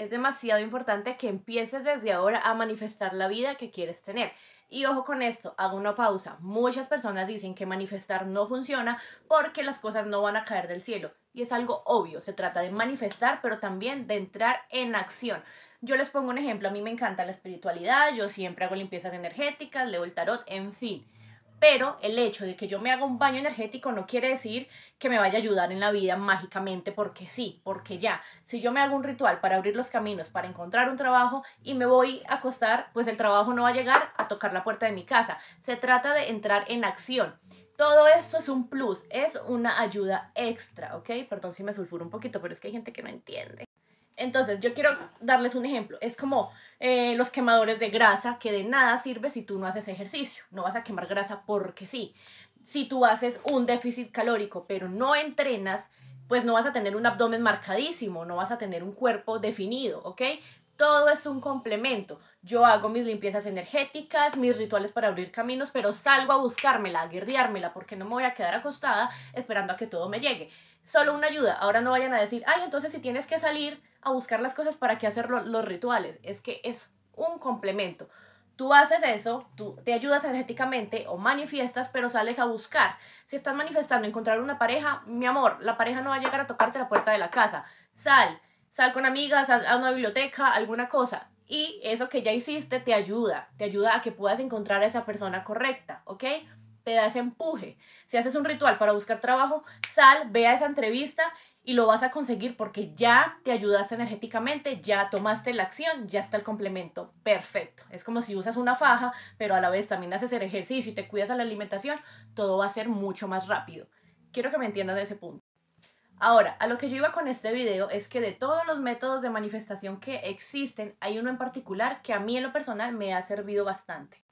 es demasiado importante que empieces desde ahora a manifestar la vida que quieres tener. Y ojo con esto, hago una pausa. Muchas personas dicen que manifestar no funciona porque las cosas no van a caer del cielo. Y es algo obvio, se trata de manifestar, pero también de entrar en acción. Yo les pongo un ejemplo, a mí me encanta la espiritualidad, yo siempre hago limpiezas energéticas, leo el tarot, en fin pero el hecho de que yo me haga un baño energético no quiere decir que me vaya a ayudar en la vida mágicamente porque sí, porque ya. Si yo me hago un ritual para abrir los caminos, para encontrar un trabajo y me voy a acostar, pues el trabajo no va a llegar a tocar la puerta de mi casa. Se trata de entrar en acción. Todo esto es un plus, es una ayuda extra, ¿ok? Perdón si me sulfuro un poquito, pero es que hay gente que no entiende. Entonces, yo quiero darles un ejemplo. Es como eh, los quemadores de grasa, que de nada sirve si tú no haces ejercicio. No vas a quemar grasa porque sí. Si tú haces un déficit calórico, pero no entrenas, pues no vas a tener un abdomen marcadísimo, no vas a tener un cuerpo definido, ¿ok? Todo es un complemento. Yo hago mis limpiezas energéticas, mis rituales para abrir caminos, pero salgo a buscármela, a guerreármela, porque no me voy a quedar acostada esperando a que todo me llegue solo una ayuda. Ahora no vayan a decir, ay, entonces si tienes que salir a buscar las cosas, ¿para qué hacer los rituales? Es que es un complemento. Tú haces eso, tú te ayudas energéticamente o manifiestas, pero sales a buscar. Si estás manifestando encontrar una pareja, mi amor, la pareja no va a llegar a tocarte la puerta de la casa. Sal, sal con amigas, a una biblioteca, alguna cosa. Y eso que ya hiciste te ayuda, te ayuda a que puedas encontrar a esa persona correcta, ¿ok? te da ese empuje. Si haces un ritual para buscar trabajo, sal, ve a esa entrevista y lo vas a conseguir porque ya te ayudaste energéticamente, ya tomaste la acción, ya está el complemento. Perfecto. Es como si usas una faja, pero a la vez también haces el ejercicio y te cuidas a la alimentación, todo va a ser mucho más rápido. Quiero que me entiendan de ese punto. Ahora, a lo que yo iba con este video es que de todos los métodos de manifestación que existen, hay uno en particular que a mí en lo personal me ha servido bastante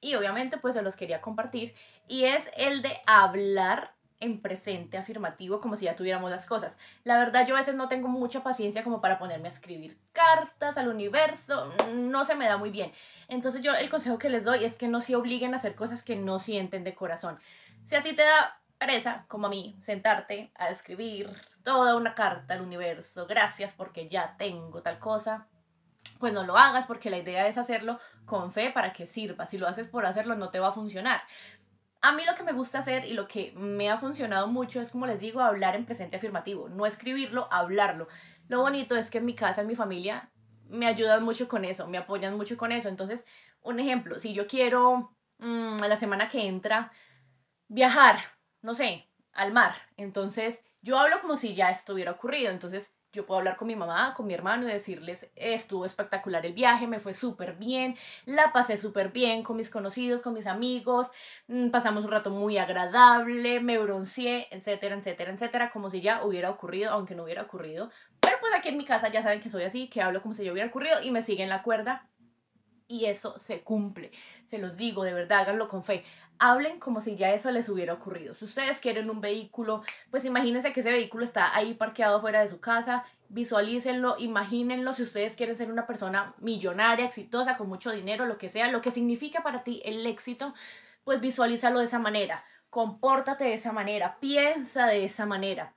y obviamente pues se los quería compartir y es el de hablar en presente afirmativo como si ya tuviéramos las cosas. La verdad yo a veces no tengo mucha paciencia como para ponerme a escribir cartas al universo, no se me da muy bien. Entonces yo el consejo que les doy es que no se obliguen a hacer cosas que no sienten de corazón. Si a ti te da pereza, como a mí, sentarte a escribir toda una carta al universo, gracias porque ya tengo tal cosa, pues no lo hagas porque la idea es hacerlo con fe para que sirva. Si lo haces por hacerlo no te va a funcionar. A mí lo que me gusta hacer y lo que me ha funcionado mucho es, como les digo, hablar en presente afirmativo, no escribirlo, hablarlo. Lo bonito es que en mi casa, en mi familia, me ayudan mucho con eso, me apoyan mucho con eso. Entonces, un ejemplo, si yo quiero mm, la semana que entra viajar, no sé, al mar, entonces yo hablo como si ya estuviera ocurrido. Entonces, yo puedo hablar con mi mamá, con mi hermano y decirles, estuvo espectacular el viaje, me fue súper bien, la pasé súper bien con mis conocidos, con mis amigos, mm, pasamos un rato muy agradable, me bronceé, etcétera, etcétera, etcétera, como si ya hubiera ocurrido, aunque no hubiera ocurrido. Pero pues aquí en mi casa ya saben que soy así, que hablo como si ya hubiera ocurrido y me siguen la cuerda y eso se cumple. Se los digo, de verdad, háganlo con fe. Hablen como si ya eso les hubiera ocurrido. Si ustedes quieren un vehículo, pues imagínense que ese vehículo está ahí parqueado fuera de su casa, visualícenlo, imagínenlo si ustedes quieren ser una persona millonaria, exitosa, con mucho dinero, lo que sea, lo que significa para ti el éxito, pues visualízalo de esa manera, compórtate de esa manera, piensa de esa manera.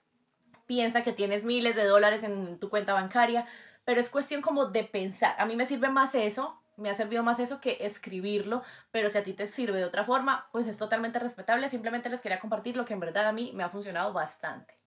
Piensa que tienes miles de dólares en tu cuenta bancaria, pero es cuestión como de pensar. A mí me sirve más eso me ha servido más eso que escribirlo, pero si a ti te sirve de otra forma, pues es totalmente respetable. Simplemente les quería compartir lo que en verdad a mí me ha funcionado bastante.